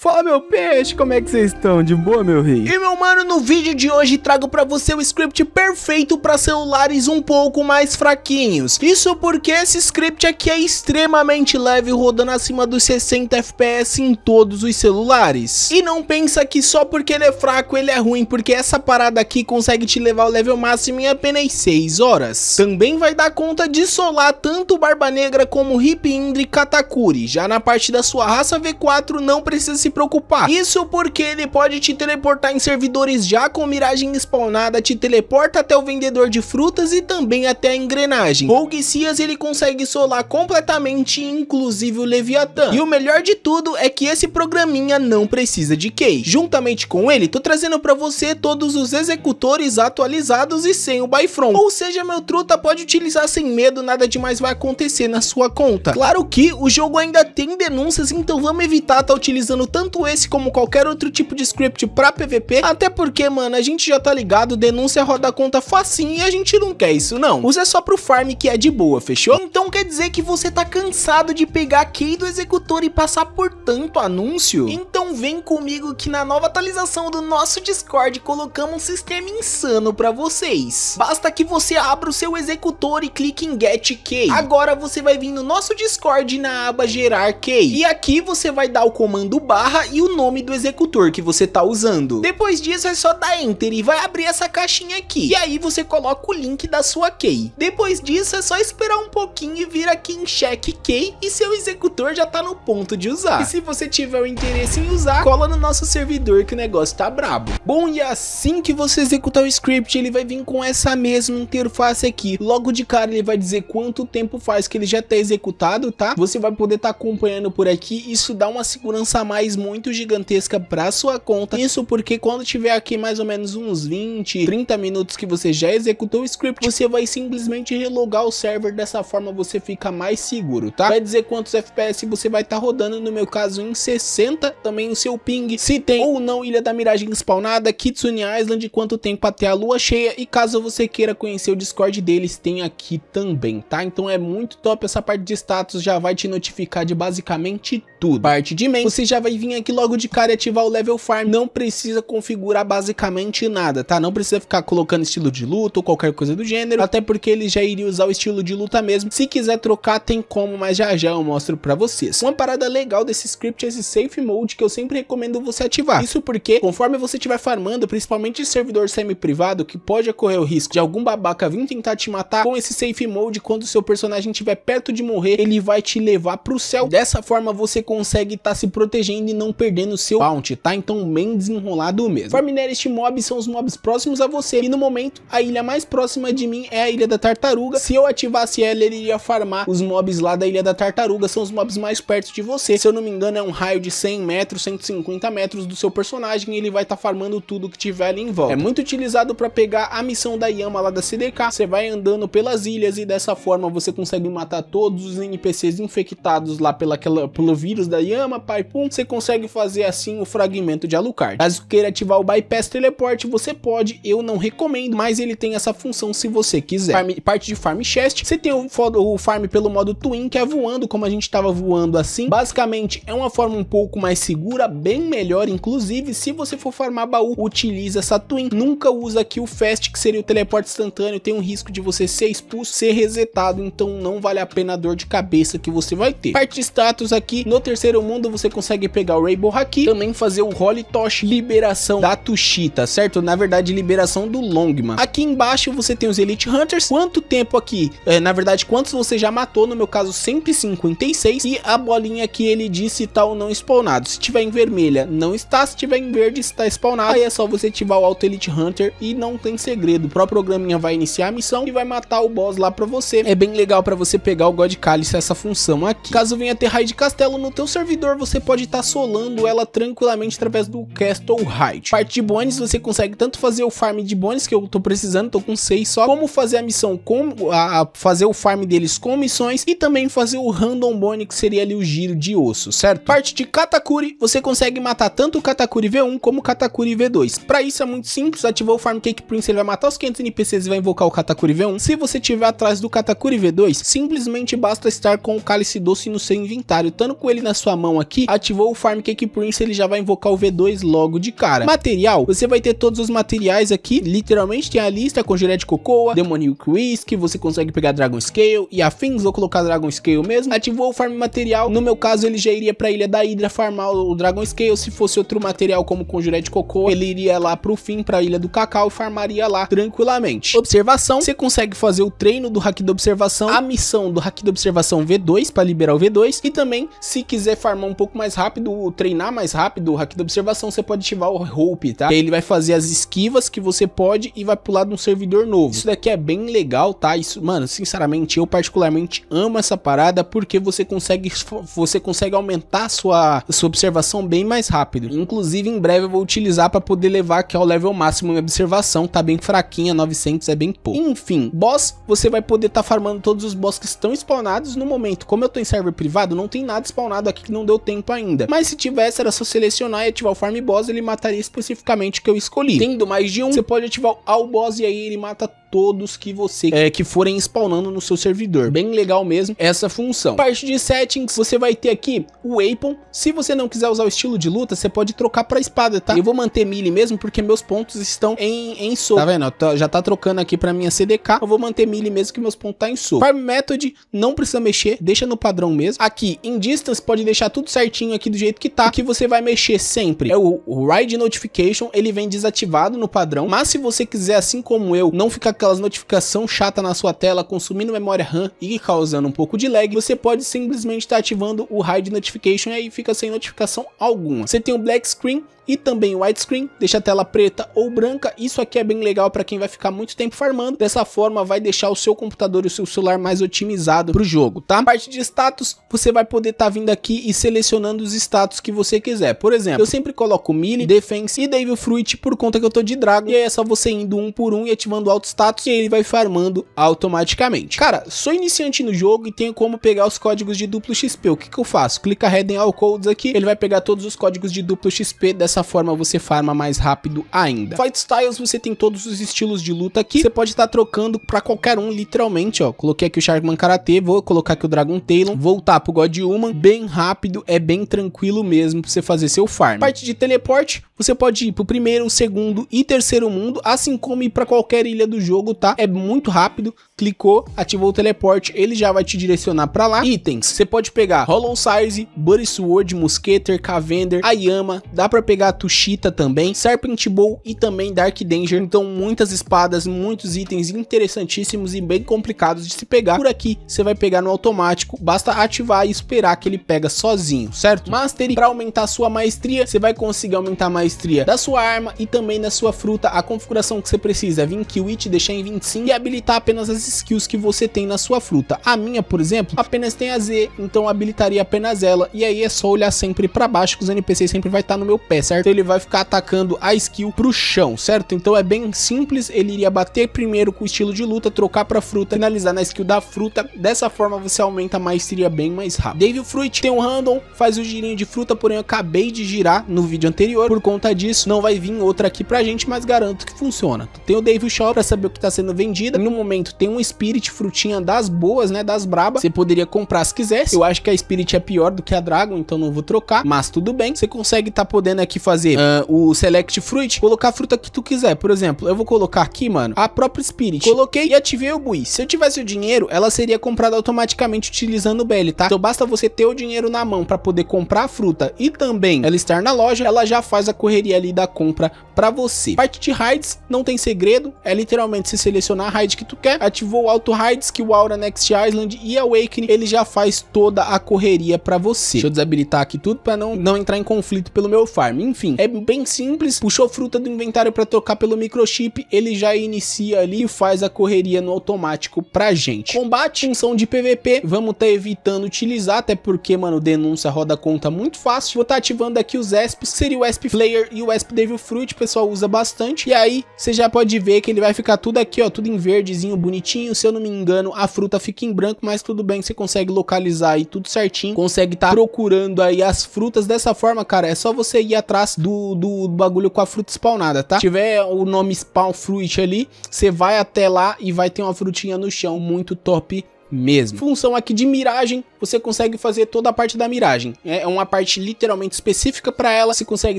Fala meu peixe, como é que vocês estão? De boa, meu rei? E meu mano, no vídeo de hoje trago pra você o script perfeito pra celulares um pouco mais fraquinhos. Isso porque esse script aqui é extremamente leve, rodando acima dos 60 FPS em todos os celulares. E não pensa que só porque ele é fraco ele é ruim, porque essa parada aqui consegue te levar ao level máximo em apenas 6 horas. Também vai dar conta de solar tanto Barba Negra como Hip Indri Katakuri. Já na parte da sua raça V4 não precisa se se preocupar. Isso porque ele pode te teleportar em servidores já com miragem spawnada, te teleporta até o vendedor de frutas e também até a engrenagem. Vogue Sias ele consegue solar completamente, inclusive o Leviatã. E o melhor de tudo é que esse programinha não precisa de key. Juntamente com ele, tô trazendo para você todos os executores atualizados e sem o Bifron. Ou seja, meu truta pode utilizar sem medo, nada demais vai acontecer na sua conta. Claro que o jogo ainda tem denúncias, então vamos evitar estar tá utilizando tanto esse como qualquer outro tipo de script pra PVP, até porque, mano, a gente já tá ligado, denúncia roda conta facinho e a gente não quer isso não. Usa só pro farm que é de boa, fechou? Então quer dizer que você tá cansado de pegar a key do executor e passar por tanto anúncio? Então então vem comigo que na nova atualização do nosso Discord colocamos um sistema insano para vocês. Basta que você abra o seu executor e clique em Get Key. Agora você vai vir no nosso Discord na aba Gerar Key. E aqui você vai dar o comando barra e o nome do executor que você tá usando. Depois disso é só dar Enter e vai abrir essa caixinha aqui. E aí você coloca o link da sua Key. Depois disso é só esperar um pouquinho e vir aqui em Check Key e seu executor já tá no ponto de usar. E se você tiver o interesse em usar usar, cola no nosso servidor que o negócio tá brabo. Bom, e assim que você executar o script, ele vai vir com essa mesma interface aqui. Logo de cara ele vai dizer quanto tempo faz que ele já tá executado, tá? Você vai poder estar tá acompanhando por aqui, isso dá uma segurança a mais muito gigantesca pra sua conta. Isso porque quando tiver aqui mais ou menos uns 20, 30 minutos que você já executou o script, você vai simplesmente relogar o server, dessa forma você fica mais seguro, tá? Vai dizer quantos FPS você vai estar tá rodando, no meu caso em 60, também tem o seu ping, se tem ou não Ilha da Miragem spawnada, Kitsune Island, quanto tempo até a lua cheia e caso você queira conhecer o Discord deles, tem aqui também, tá? Então é muito top essa parte de status, já vai te notificar de basicamente tudo. Parte de main, você já vai vir aqui logo de cara e ativar o level farm, não precisa configurar basicamente nada, tá? Não precisa ficar colocando estilo de luta ou qualquer coisa do gênero, até porque ele já iria usar o estilo de luta mesmo. Se quiser trocar, tem como, mas já já eu mostro pra vocês. Uma parada legal desse script é esse safe mode que eu sempre recomendo você ativar. Isso porque, conforme você estiver farmando, principalmente servidor semi-privado, que pode ocorrer o risco de algum babaca vir tentar te matar, com esse safe mode, quando seu personagem estiver perto de morrer, ele vai te levar pro céu. Dessa forma, você consegue estar tá se protegendo e não perdendo seu bounty, tá? Então, bem desenrolado mesmo. Farminar este mob são os mobs próximos a você, e no momento, a ilha mais próxima de mim é a Ilha da Tartaruga. Se eu ativasse ela, ele iria farmar os mobs lá da Ilha da Tartaruga, são os mobs mais perto de você. Se eu não me engano, é um raio de 100 metros, 150 metros do seu personagem e ele vai estar tá farmando tudo que tiver ali em volta. É muito utilizado para pegar a missão da Yama lá da CDK, você vai andando pelas ilhas e dessa forma você consegue matar todos os NPCs infectados lá pela, aquela, pelo vírus da Yama, pai, pum, você consegue fazer assim o fragmento de Alucard. Caso queira ativar o Bypass Teleporte, você pode, eu não recomendo, mas ele tem essa função se você quiser. Farm, parte de Farm Chest, você tem o, o farm pelo modo Twin, que é voando, como a gente estava voando assim. Basicamente, é uma forma um pouco mais segura dura bem melhor, inclusive, se você for farmar baú, utiliza essa Twin. Nunca usa aqui o Fast, que seria o teleporte instantâneo, tem um risco de você ser expulso, ser resetado, então não vale a pena a dor de cabeça que você vai ter. Parte de status aqui, no terceiro mundo você consegue pegar o Rainbow Haki, também fazer o Holy Tosh, liberação da Tushi, tá certo? Na verdade, liberação do Longman. Aqui embaixo você tem os Elite Hunters, quanto tempo aqui, é, na verdade, quantos você já matou, no meu caso 156, e a bolinha que ele disse tal tá, não spawnado. Se tiver em vermelha, não está. Se tiver em verde, está spawnado. Aí é só você ativar o Auto Elite Hunter e não tem segredo. O próprio programinha vai iniciar a missão e vai matar o boss lá pra você. É bem legal pra você pegar o God Cálice essa função aqui. Caso venha ter raid castelo no teu servidor, você pode estar tá solando ela tranquilamente através do Castle Raid. Parte de bônus, você consegue tanto fazer o farm de bônus, que eu tô precisando, tô com 6 só, como fazer a missão com... A, a fazer o farm deles com missões e também fazer o random bone, que seria ali o giro de osso, certo? Parte de Katakuri, você você consegue matar tanto o Katakuri V1 como o Katakuri V2. Para isso é muito simples, ativou o Farm Cake Prince, ele vai matar os 500 NPCs e vai invocar o Katakuri V1. Se você tiver atrás do Katakuri V2, simplesmente basta estar com o Cálice Doce no seu inventário, tanto com ele na sua mão aqui, ativou o Farm Cake Prince, ele já vai invocar o V2 logo de cara. Material, você vai ter todos os materiais aqui, literalmente tem a lista com Juré de Cocoa, Demonic Whisky, você consegue pegar Dragon Scale e afins, vou colocar Dragon Scale mesmo. Ativou o Farm Material, no meu caso ele já iria pra Ilha da Hydra farmar o Dragon Scale. Se fosse outro material como Conjuré de Cocô, ele iria lá pro fim, pra Ilha do Cacau e farmaria lá tranquilamente. Observação, você consegue fazer o treino do Haki de Observação, a missão do Haki de Observação V2 para liberar o V2 e também, se quiser farmar um pouco mais rápido, treinar mais rápido o Haki de Observação, você pode ativar o Hope, tá? Ele vai fazer as esquivas que você pode e vai pular de um servidor novo. Isso daqui é bem legal, tá? Isso, mano, sinceramente, eu particularmente amo essa parada porque você consegue você consegue aumentar a sua, a sua observação observação bem mais rápido. Inclusive, em breve eu vou utilizar para poder levar aqui ao level máximo minha observação, tá bem fraquinha, 900 é bem pouco. Enfim, boss, você vai poder estar tá farmando todos os boss que estão spawnados no momento. Como eu tô em server privado, não tem nada spawnado aqui que não deu tempo ainda. Mas se tivesse, era só selecionar e ativar o farm boss, ele mataria especificamente o que eu escolhi. Tendo mais de um, você pode ativar o boss e aí ele mata todos que você é, que forem spawnando no seu servidor. Bem legal mesmo essa função. Parte de settings, você vai ter aqui o weapon. Se você não quiser usar o estilo de luta, você pode trocar pra espada, tá? Eu vou manter melee mesmo, porque meus pontos estão em, em soco. Tá vendo? Tô, já tá trocando aqui pra minha CDK. Eu vou manter melee mesmo, que meus pontos tá em soco. Farm method, não precisa mexer, deixa no padrão mesmo. Aqui, em distance, pode deixar tudo certinho aqui do jeito que tá. O que você vai mexer sempre é o ride notification, ele vem desativado no padrão. Mas se você quiser, assim como eu, não ficar aquelas notificações chata na sua tela, consumindo memória RAM e causando um pouco de lag, você pode simplesmente estar tá ativando o Hide Notification e aí fica sem notificação alguma. Você tem um black screen, e também widescreen, deixa a tela preta ou branca, isso aqui é bem legal para quem vai ficar muito tempo farmando, dessa forma vai deixar o seu computador e o seu celular mais otimizado para o jogo, tá? Parte de status, você vai poder estar tá vindo aqui e selecionando os status que você quiser, por exemplo, eu sempre coloco Melee, Defense e Devil Fruit por conta que eu tô de Dragon, e aí é só você indo um por um e ativando alto status, e ele vai farmando automaticamente. Cara, sou iniciante no jogo e tenho como pegar os códigos de duplo XP, o que que eu faço? Clica reden All Codes aqui, ele vai pegar todos os códigos de duplo XP dessa dessa forma você farma mais rápido ainda. Fight Styles, você tem todos os estilos de luta aqui, você pode estar tá trocando pra qualquer um, literalmente, ó. Coloquei aqui o Sharkman Karate, vou colocar aqui o Dragon Tail, voltar pro God Human, bem rápido, é bem tranquilo mesmo pra você fazer seu farm. Parte de teleporte, você pode ir pro primeiro, segundo e terceiro mundo, assim como ir pra qualquer ilha do jogo, tá? É muito rápido, clicou, ativou o teleporte, ele já vai te direcionar pra lá. Itens, você pode pegar Hollow Size, Buddy Sword, Musketer, Cavender, Ayama, dá pra pegar Gato Cheetah também, Serpent Bow e também Dark Danger. Então muitas espadas, muitos itens interessantíssimos e bem complicados de se pegar. Por aqui você vai pegar no automático, basta ativar e esperar que ele pega sozinho, certo? Mastery, para aumentar sua maestria, você vai conseguir aumentar a maestria da sua arma e também da sua fruta. A configuração que você precisa é vir em Kiwit, deixar em 25 e habilitar apenas as skills que você tem na sua fruta. A minha, por exemplo, apenas tem a Z, então habilitaria apenas ela. E aí é só olhar sempre para baixo que os NPCs sempre vai estar tá no meu pé, certo? certo? Então ele vai ficar atacando a skill pro chão, certo? Então é bem simples, ele iria bater primeiro com o estilo de luta, trocar pra fruta, finalizar na skill da fruta. Dessa forma você aumenta a maestria bem mais rápido. Dave Fruit tem um random, faz o girinho de fruta, porém eu acabei de girar no vídeo anterior. Por conta disso, não vai vir outra aqui pra gente, mas garanto que funciona. Tem o Dave Shop pra saber o que tá sendo vendido. No momento tem um Spirit frutinha das boas, né, das brabas. Você poderia comprar se quisesse. Eu acho que a Spirit é pior do que a Dragon, então não vou trocar, mas tudo bem. Você consegue tá podendo aqui fazer uh, o Select Fruit, colocar a fruta que tu quiser. Por exemplo, eu vou colocar aqui, mano, a própria Spirit. Coloquei e ativei o Bui. Se eu tivesse o dinheiro, ela seria comprada automaticamente utilizando o Belly, tá? Então basta você ter o dinheiro na mão para poder comprar a fruta e também ela estar na loja, ela já faz a correria ali da compra para você. Parte de raids, não tem segredo, é literalmente se selecionar a raid que tu quer, ativou o Auto Raids, que o Aura Next Island e Awakening, ele já faz toda a correria para você. Deixa eu desabilitar aqui tudo para não, não entrar em conflito pelo meu farm enfim, é bem simples, puxou fruta do inventário para trocar pelo microchip, ele já inicia ali e faz a correria no automático pra gente. Combate, função de PVP, vamos tá evitando utilizar, até porque, mano, denúncia roda conta muito fácil. Vou tá ativando aqui os ESPs, seria o ESP Player e o ESP Devil Fruit, o pessoal usa bastante. E aí, você já pode ver que ele vai ficar tudo aqui, ó, tudo em verdezinho, bonitinho. Se eu não me engano, a fruta fica em branco, mas tudo bem, você consegue localizar aí tudo certinho. Consegue tá procurando aí as frutas dessa forma, cara, é só você ir atrás traço do, do, do bagulho com a fruta spawnada, tá? Se tiver o nome spawn fruit ali, você vai até lá e vai ter uma frutinha no chão, muito top mesmo. Função aqui de miragem, você consegue fazer toda a parte da miragem. É, é uma parte literalmente específica para ela. Você consegue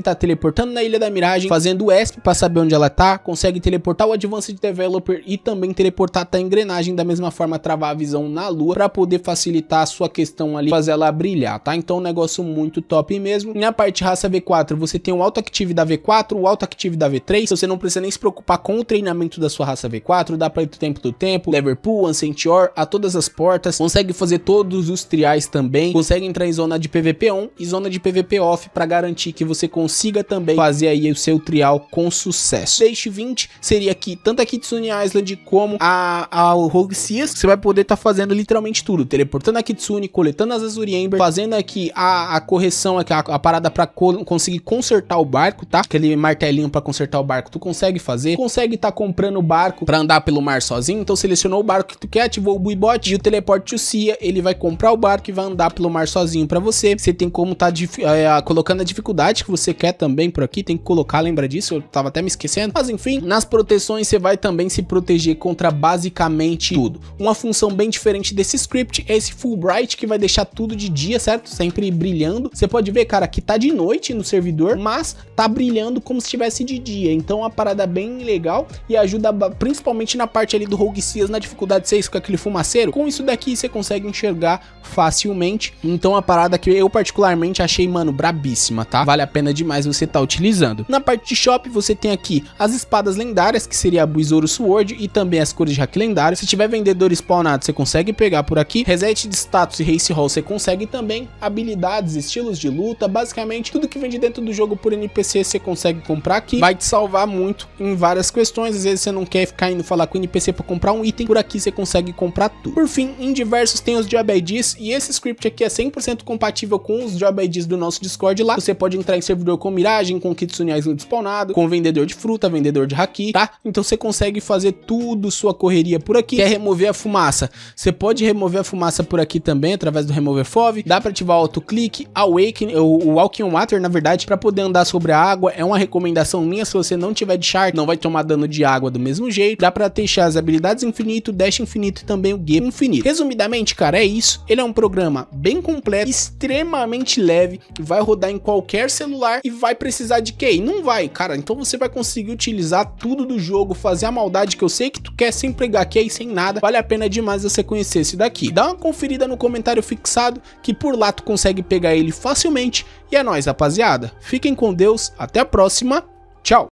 estar tá teleportando na Ilha da Miragem, fazendo o ESP para saber onde ela tá, consegue teleportar o Advanced Developer e também teleportar até a engrenagem, da mesma forma travar a visão na lua para poder facilitar a sua questão ali, fazer ela brilhar, tá? Então um negócio muito top mesmo. Na parte raça V4, você tem o Auto Active da V4, o Auto Active da V3, então, você não precisa nem se preocupar com o treinamento da sua raça V4, dá para ir do tempo do tempo, Liverpool, Ancentior, a todas as portas, consegue fazer todos os industriais também conseguem entrar em zona de PVP on e zona de PVP off para garantir que você consiga também fazer aí o seu trial com sucesso. Deixe 20 seria aqui tanto a Kitsune Island como a, a Rogue Seas, você vai poder estar tá fazendo literalmente tudo, teleportando a Kitsune, coletando as Azuri Ember, fazendo aqui a, a correção, a, a parada para co conseguir consertar o barco, tá? Aquele martelinho para consertar o barco, tu consegue fazer, consegue estar tá comprando o barco para andar pelo mar sozinho, então selecionou o barco que tu quer, ativou o Buibot e o teleporte o Cia, ele vai comprar o barco e vai andar pelo mar sozinho para você. Você tem como tá é, colocando a dificuldade que você quer também por aqui, tem que colocar, lembra disso? Eu tava até me esquecendo. Mas enfim, nas proteções você vai também se proteger contra basicamente tudo. Uma função bem diferente desse script é esse Fulbright que vai deixar tudo de dia, certo? Sempre brilhando. Você pode ver, cara, que tá de noite no servidor, mas tá brilhando como se estivesse de dia. Então é uma parada bem legal e ajuda principalmente na parte ali do Rogue Seas, na dificuldade 6 com aquele fumaceiro. Com isso daqui você consegue enxergar facilmente. Então a parada que eu particularmente achei, mano, brabíssima, tá? Vale a pena demais você tá utilizando. Na parte de shop você tem aqui as espadas lendárias, que seria a Besouro Sword e também as cores de hack lendário. Se tiver vendedor spawnado, você consegue pegar por aqui. Reset de status e race roll você consegue também. Habilidades, estilos de luta, basicamente tudo que vende dentro do jogo por NPC você consegue comprar aqui. Vai te salvar muito em várias questões. Às vezes você não quer ficar indo falar com o NPC para comprar um item. Por aqui você consegue comprar tudo. Por fim, em diversos tem os diabetes e esse script aqui é 100% compatível com os job IDs do nosso Discord lá. Você pode entrar em servidor com miragem, com Kitsune Island spawnado, com vendedor de fruta, vendedor de haki, tá? Então você consegue fazer tudo sua correria por aqui. Quer remover a fumaça? Você pode remover a fumaça por aqui também, através do remover fov. Dá pra ativar o autoclick, awaken, o walking water, na verdade, pra poder andar sobre a água. É uma recomendação minha, se você não tiver de shark, não vai tomar dano de água do mesmo jeito. Dá pra deixar as habilidades infinito, dash infinito e também o game infinito. Resumidamente, cara, é isso. Ele é um um programa bem completo, extremamente leve, vai rodar em qualquer celular e vai precisar de QI. Não vai, cara. Então você vai conseguir utilizar tudo do jogo, fazer a maldade que eu sei que tu quer sem pregar QI, sem nada. Vale a pena demais você conhecer esse daqui. Dá uma conferida no comentário fixado que por lá tu consegue pegar ele facilmente. E é nóis, rapaziada. Fiquem com Deus, até a próxima. Tchau!